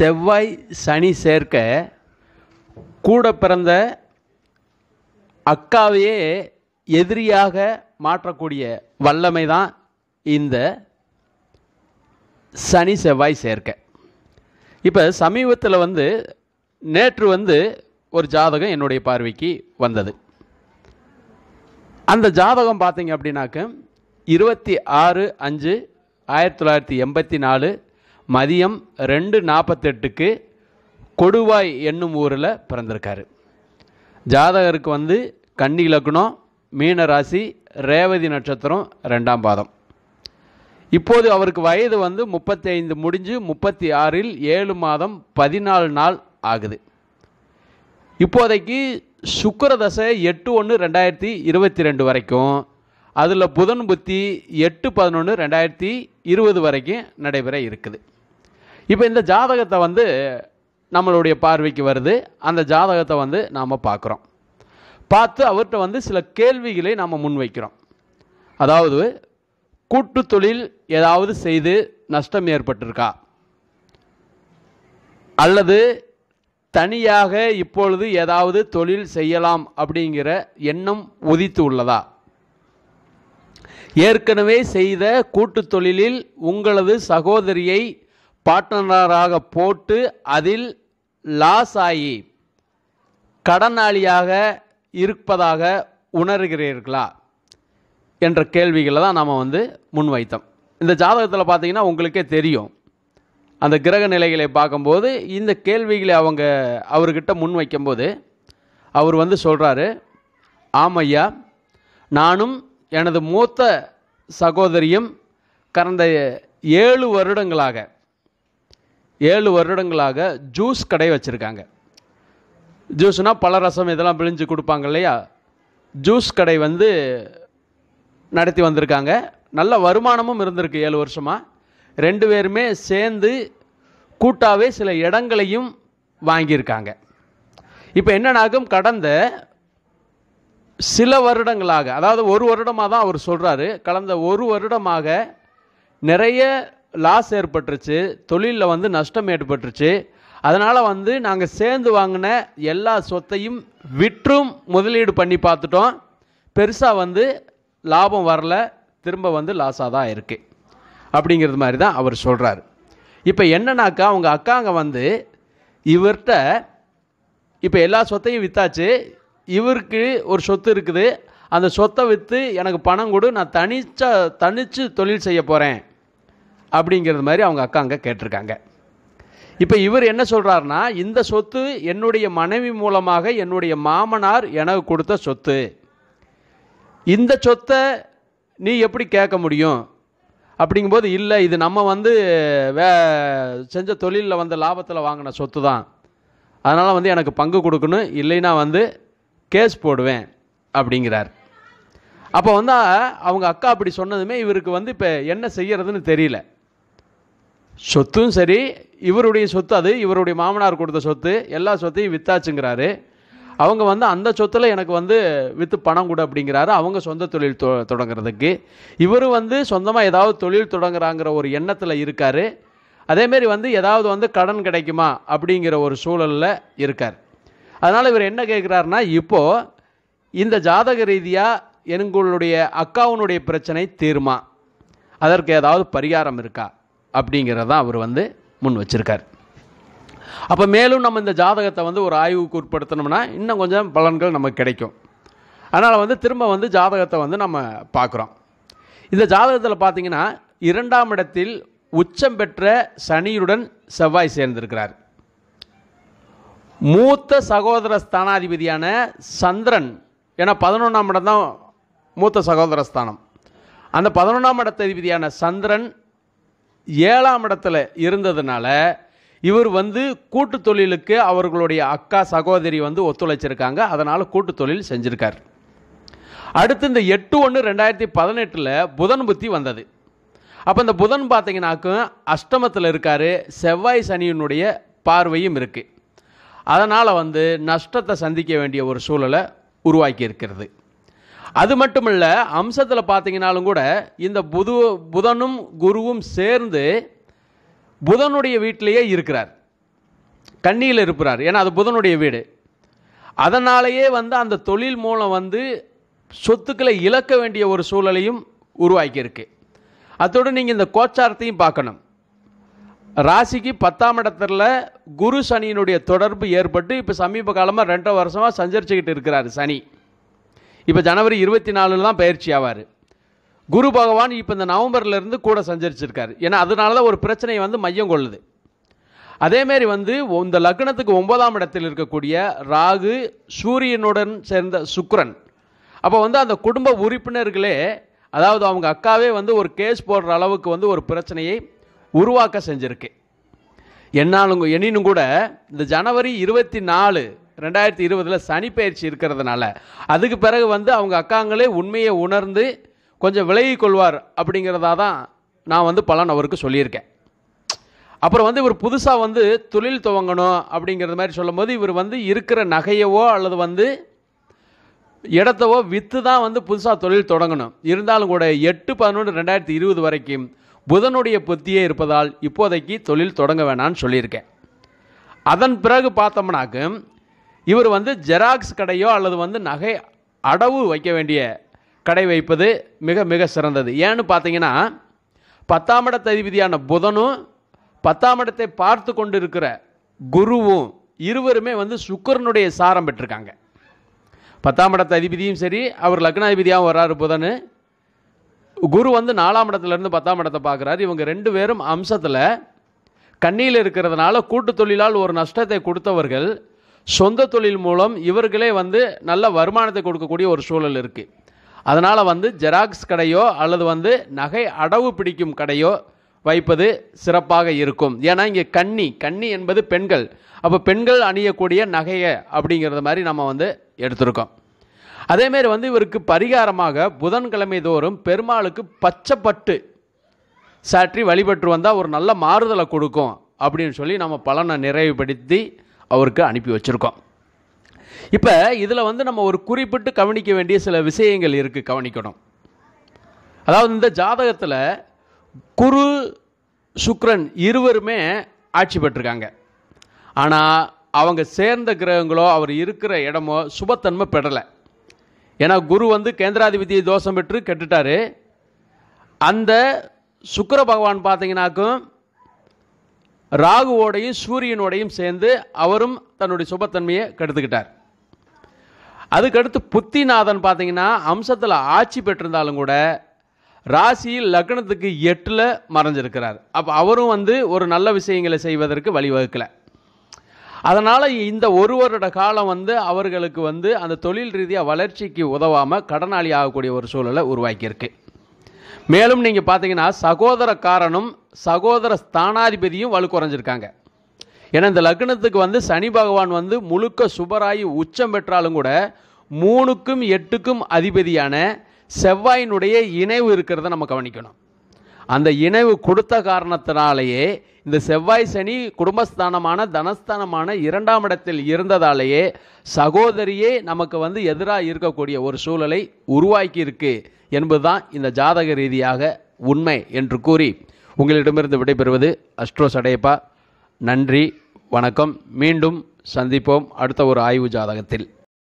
செவ்வாய் சனி சேர்க்க கூட பிறந்த அக்காவையே எதிரியாக மாற்றக்கூடிய வல்லமை தான் இந்த சனி செவ்வாய் சேர்க்க இப்போ சமீபத்தில் வந்து நேற்று வந்து ஒரு ஜாதகம் என்னுடைய பார்வைக்கு வந்தது அந்த ஜாதகம் பார்த்தீங்க அப்படின்னாக்க இருபத்தி ஆறு அஞ்சு ஆயிரத்தி தொள்ளாயிரத்தி எண்பத்தி நாலு மதியம் ரெண்டு நாற்பத்தெட்டுக்கு கொடுவாய் என்னும் ஊரில் பிறந்திருக்காரு ஜாதகருக்கு வந்து கன்னி இலக்கணம் மீன ராசி ரேவதி நட்சத்திரம் ரெண்டாம் பாதம் இப்போது அவருக்கு வயது வந்து முப்பத்தி ஐந்து முடிஞ்சு முப்பத்தி ஆறில் ஏழு மாதம் பதினாலு நாள் ஆகுது இப்போதைக்கு சுக்கர தசை எட்டு ஒன்று ரெண்டாயிரத்தி இருபத்தி ரெண்டு வரைக்கும் அதில் புதன் புத்தி எட்டு பதினொன்று ரெண்டாயிரத்தி இருபது வரைக்கும் நடைபெற இருக்குது இப்போ இந்த ஜாதகத்தை வந்து நம்மளுடைய பார்வைக்கு வருது அந்த ஜாதகத்தை வந்து நாம் பார்க்குறோம் பார்த்து அவர்கிட்ட வந்து சில கேள்விகளை நாம் முன்வைக்கிறோம் அதாவது கூட்டு தொழில் ஏதாவது செய்து நஷ்டம் ஏற்பட்டிருக்கா அல்லது தனியாக இப்பொழுது ஏதாவது தொழில் செய்யலாம் அப்படிங்கிற எண்ணம் உதித்து உள்ளதா ஏற்கனவே செய்த கூட்டு தொழிலில் உங்களது சகோதரியை பார்ட்னராக போட்டு அதில் லாஸ் ஆகி கடனாளியாக இருப்பதாக உணர்கிறீர்களா என்ற கேள்விகளை தான் நாம் வந்து முன்வைத்தோம் இந்த ஜாதகத்தில் பார்த்தீங்கன்னா உங்களுக்கே தெரியும் அந்த கிரக நிலைகளை பார்க்கும்போது இந்த கேள்விகளை அவங்க அவர்கிட்ட முன் வைக்கும்போது அவர் வந்து சொல்கிறாரு ஆமையா நானும் எனது மூத்த சகோதரியும் கடந்த ஏழு வருடங்களாக ஏழு வருடங்களாக ஜூஸ் கடை வச்சுருக்காங்க ஜூஸ்னால் பல ரசம் இதெல்லாம் பிழிஞ்சு கொடுப்பாங்க இல்லையா ஜூஸ் கடை வந்து நடத்தி வந்திருக்காங்க நல்ல வருமானமும் இருந்திருக்கு ஏழு வருஷமாக ரெண்டு பேருமே சேர்ந்து கூட்டாகவே சில இடங்களையும் வாங்கியிருக்காங்க இப்போ என்னன்னாகும் கடந்த சில வருடங்களாக அதாவது ஒரு வருடமாக தான் அவர் சொல்கிறாரு கடந்த ஒரு வருடமாக நிறைய லாஸ் ஏற்பட்டுருச்சு தொழிலில் வந்து நஷ்டம் ஏற்பட்டுருச்சு அதனால் வந்து நாங்கள் சேர்ந்து வாங்கின எல்லா சொத்தையும் விற்றும் முதலீடு பண்ணி பார்த்துட்டோம் பெருசாக வந்து லாபம் வரல திரும்ப வந்து லாஸாக தான் இருக்குது அப்படிங்கிறது மாதிரி தான் அவர் சொல்கிறார் இப்போ என்னன்னாக்கா அவங்க அக்காங்க வந்து இவர்கிட்ட இப்போ எல்லா சொத்தையும் விற்றாச்சு இவருக்கு ஒரு சொத்து இருக்குது அந்த சொத்தை விற்று எனக்கு பணம் கொடு நான் தனிச்சா தனித்து தொழில் செய்ய போகிறேன் அப்படிங்கிறது மாதிரி அவங்க அக்கா அங்கே கேட்டிருக்காங்க இப்போ இவர் என்ன சொல்கிறாருன்னா இந்த சொத்து என்னுடைய மனைவி மூலமாக என்னுடைய மாமனார் எனக்கு கொடுத்த சொத்து இந்த சொத்தை நீ எப்படி கேட்க முடியும் அப்படிங்கும்போது இல்லை இது நம்ம வந்து வே செஞ்ச தொழிலில் வந்து லாபத்தில் வாங்கின சொத்து தான் அதனால் வந்து எனக்கு பங்கு கொடுக்கணும் இல்லைன்னா வந்து கேஸ் போடுவேன் அப்படிங்கிறார் அப்போ வந்து அவங்க அக்கா அப்படி சொன்னதுமே இவருக்கு வந்து இப்போ என்ன செய்யறதுன்னு தெரியல சொத்தும் சரி இவருடைய சொத்து அது இவருடைய மாமனார் கொடுத்த சொத்து எல்லா சொத்தையும் வித்தாச்சுங்கிறாரு அவங்க வந்து அந்த சொத்தில் எனக்கு வந்து வித்து பணம் கொடு அப்படிங்கிறாரு அவங்க சொந்த தொழில் தொ தொடங்குறதுக்கு இவர் வந்து சொந்தமாக ஏதாவது தொழில் தொடங்குறாங்கிற ஒரு எண்ணத்தில் இருக்கார் அதேமாரி வந்து ஏதாவது வந்து கடன் கிடைக்குமா அப்படிங்கிற ஒரு சூழலில் இருக்கார் அதனால் இவர் என்ன கேட்குறாருனா இப்போது இந்த ஜாதக ரீதியாக எங்களுடைய அக்காவுனுடைய பிரச்சனை தீருமா அதற்கு ஏதாவது பரிகாரம் இருக்கா அப்படிங்கிறதான் அவர் வந்து முன் வச்சுருக்கார் அப்போ மேலும் நம்ம இந்த ஜாதகத்தை வந்து ஒரு ஆய்வுக்கு உட்படுத்தினோம்னா இன்னும் கொஞ்சம் பலன்கள் நமக்கு கிடைக்கும் அதனால் வந்து திரும்ப வந்து ஜாதகத்தை வந்து நம்ம பார்க்குறோம் இந்த ஜாதகத்தில் பார்த்திங்கன்னா இரண்டாம் இடத்தில் உச்சம் பெற்ற சனியுடன் செவ்வாய் சேர்ந்திருக்கிறார் மூத்த சகோதர ஸ்தானாதிபதியான சந்திரன் ஏன்னா பதினொன்றாம் இடம் தான் மூத்த சகோதர ஸ்தானம் அந்த பதினொன்றாம் அதிபதியான சந்திரன் ஏழாம் இடத்துல இருந்ததுனால இவர் வந்து கூட்டு தொழிலுக்கு அவர்களுடைய அக்கா சகோதரி வந்து ஒத்துழைச்சிருக்காங்க அதனால் கூட்டு தொழில் செஞ்சுருக்கார் அடுத்து இந்த எட்டு ஒன்று ரெண்டாயிரத்தி பதினெட்டில் புதன் புத்தி வந்தது அப்போ இந்த புதன் பார்த்தீங்கன்னாக்கும் அஷ்டமத்தில் இருக்கார் செவ்வாய் சனியினுடைய பார்வையும் இருக்குது அதனால் வந்து நஷ்டத்தை சந்திக்க வேண்டிய ஒரு சூழலை உருவாக்கி இருக்கிறது அது மட்டுமல்ல அம்சத்தில் பார்த்தீங்கனாலும் கூட இந்த புது புதனும் குருவும் சேர்ந்து புதனுடைய வீட்டிலேயே இருக்கிறார் கண்ணியில் இருக்கிறார் ஏன்னா அது புதனுடைய வீடு அதனாலேயே வந்து அந்த தொழில் மூலம் வந்து சொத்துக்களை இழக்க வேண்டிய ஒரு சூழலையும் உருவாக்கியிருக்கு அத்தோடு நீங்கள் இந்த கோச்சாரத்தையும் பார்க்கணும் ராசிக்கு பத்தாம் இடத்துல குரு சனியினுடைய தொடர்பு ஏற்பட்டு இப்போ சமீப காலமாக ரெண்டரை வருஷமாக சஞ்சரிச்சுக்கிட்டு இருக்கிறார் சனி இப்போ ஜனவரி இருபத்தி நாலில் தான் பயிற்சி ஆவார் குரு பகவான் இப்போ இந்த நவம்பர்லேருந்து கூட சஞ்சரிச்சிருக்காரு ஏன்னா அதனால தான் ஒரு பிரச்சனையை வந்து மையம் கொள்ளுது அதேமாரி வந்து இந்த லக்னத்துக்கு ஒன்பதாம் இடத்தில் இருக்கக்கூடிய ராகு சூரியனுடன் சேர்ந்த சுக்ரன் அப்போ வந்து அந்த குடும்ப உறுப்பினர்களே அதாவது அவங்க அக்காவே வந்து ஒரு கேஸ் போடுற அளவுக்கு வந்து ஒரு பிரச்சனையை உருவாக்க செஞ்சுருக்கு என்னாலும் எனினும் கூட இந்த ஜனவரி இருபத்தி நாலு ரெண்டாயிரத்தி இருபதில் சனிப்பயிற்சி இருக்கிறதுனால அதுக்கு பிறகு வந்து அவங்க அக்காங்களே உண்மையை உணர்ந்து கொஞ்சம் விலகி கொள்வார் அப்படிங்கிறதா தான் நான் வந்து பலன் அவருக்கு சொல்லியிருக்கேன் அப்புறம் வந்து இவர் புதுசாக வந்து தொழில் துவங்கணும் அப்படிங்கிறது மாதிரி சொல்லும்போது இவர் வந்து இருக்கிற நகையவோ அல்லது வந்து இடத்தவோ விற்று தான் வந்து புதுசாக தொழில் தொடங்கணும் இருந்தாலும் கூட எட்டு பதினொன்று ரெண்டாயிரத்தி இருபது வரைக்கும் புதனுடைய புத்தியே இருப்பதால் இப்போதைக்கு தொழில் தொடங்க வேணான்னு சொல்லியிருக்கேன் அதன் பிறகு பார்த்தோம்னாக்கும் இவர் வந்து ஜெராக்ஸ் கடையோ அல்லது வந்து நகை அடவு வைக்க வேண்டிய கடை வைப்பது மிக மிக சிறந்தது ஏன்னு பார்த்தீங்கன்னா பத்தாம் இடத்த அதிபதியான புதனும் பத்தாம் இடத்தை பார்த்து கொண்டு இருக்கிற குருவும் இருவருமே வந்து சுக்கரனுடைய சாரம் பெற்றிருக்காங்க பத்தாம் இடத்த அதிபதியும் சரி அவர் லக்னாதிபதியாகவும் வர்றாரு புதனு குரு வந்து நாலாம் இடத்துலேருந்து பத்தாம் இடத்தை பார்க்குறாரு இவங்க ரெண்டு பேரும் அம்சத்தில் கண்ணியில் இருக்கிறதுனால கூட்டு தொழிலால் ஒரு நஷ்டத்தை கொடுத்தவர்கள் சொந்த தொழில் மூலம் இவர்களே வந்து நல்ல வருமானத்தை கொடுக்கக்கூடிய ஒரு சூழல் இருக்குது அதனால் வந்து ஜெராக்ஸ் கடையோ அல்லது வந்து நகை அடவு பிடிக்கும் கடையோ வைப்பது சிறப்பாக இருக்கும் ஏன்னா இங்கே கன்னி கன்னி என்பது பெண்கள் அப்போ பெண்கள் அணியக்கூடிய நகையை அப்படிங்கிறது மாதிரி நம்ம வந்து எடுத்திருக்கோம் அதேமாரி வந்து இவருக்கு பரிகாரமாக புதன்கிழமை தோறும் பெருமாளுக்கு பச்சைப்பட்டு சாற்றி வழிபட்டு வந்தால் ஒரு நல்ல மாறுதலை கொடுக்கும் அப்படின்னு சொல்லி நம்ம பலனை நிறைவுபடுத்தி அவருக்கு அனுப்பி வச்சுருக்கோம் இப்போ இதில் வந்து நம்ம ஒரு குறிப்பிட்டு கவனிக்க வேண்டிய சில விஷயங்கள் இருக்குது கவனிக்கணும் அதாவது இந்த ஜாதகத்தில் குரு சுக்ரன் இருவருமே ஆட்சி பெற்றிருக்காங்க ஆனால் அவங்க சேர்ந்த கிரகங்களோ அவர் இருக்கிற இடமோ சுபத்தன்மை பெறலை ஏன்னா குரு வந்து கேந்திராதிபதி தோஷம் பெற்று கெட்டுட்டார் அந்த சுக்கர பகவான் பார்த்தீங்கன்னாக்கும் ராகுவோடையும் சூரியனோடையும் சேர்ந்து அவரும் தன்னுடைய சுபத்தன்மையை கெடுத்துக்கிட்டார் அதுக்கடுத்து புத்திநாதன் பார்த்தீங்கன்னா அம்சத்தில் ஆட்சி பெற்றிருந்தாலும் கூட ராசியில் லக்னத்துக்கு எட்டில் மறைஞ்சிருக்கிறார் அப்போ அவரும் வந்து ஒரு நல்ல விஷயங்களை செய்வதற்கு வழிவகுக்கலை அதனால் இந்த ஒரு வருட காலம் வந்து அவர்களுக்கு வந்து அந்த தொழில் ரீதியாக வளர்ச்சிக்கு உதவாமல் கடனாளி ஆகக்கூடிய ஒரு சூழலை உருவாக்கியிருக்கு மேலும் நீங்கள் பார்த்தீங்கன்னா சகோதரக்காரனும் சகோதர ஸ்தானாதிபதியும் வலு குறைஞ்சிருக்காங்க ஏன்னா இந்த லக்னத்துக்கு வந்து சனி பகவான் வந்து முழுக்க சுபராயி உச்சம் பெற்றாலும் கூட மூணுக்கும் எட்டுக்கும் அதிபதியான செவ்வாயினுடைய இணைவு இருக்கிறத நம்ம கவனிக்கணும் அந்த இணைவு கொடுத்த காரணத்தினாலேயே இந்த செவ்வாய் சனி குடும்பஸ்தானமான தனஸ்தானமான இரண்டாம் இடத்தில் இருந்ததாலேயே சகோதரியே நமக்கு வந்து எதிராக இருக்கக்கூடிய ஒரு சூழலை உருவாக்கியிருக்கு என்பதுதான் இந்த ஜாதக ரீதியாக உண்மை என்று கூறி உங்களிடமிருந்து விடைபெறுவது அஸ்ட்ரோ சடையப்பா நன்றி வணக்கம் மீண்டும் சந்திப்போம் அடுத்த ஒரு ஆய்வு ஜாதகத்தில்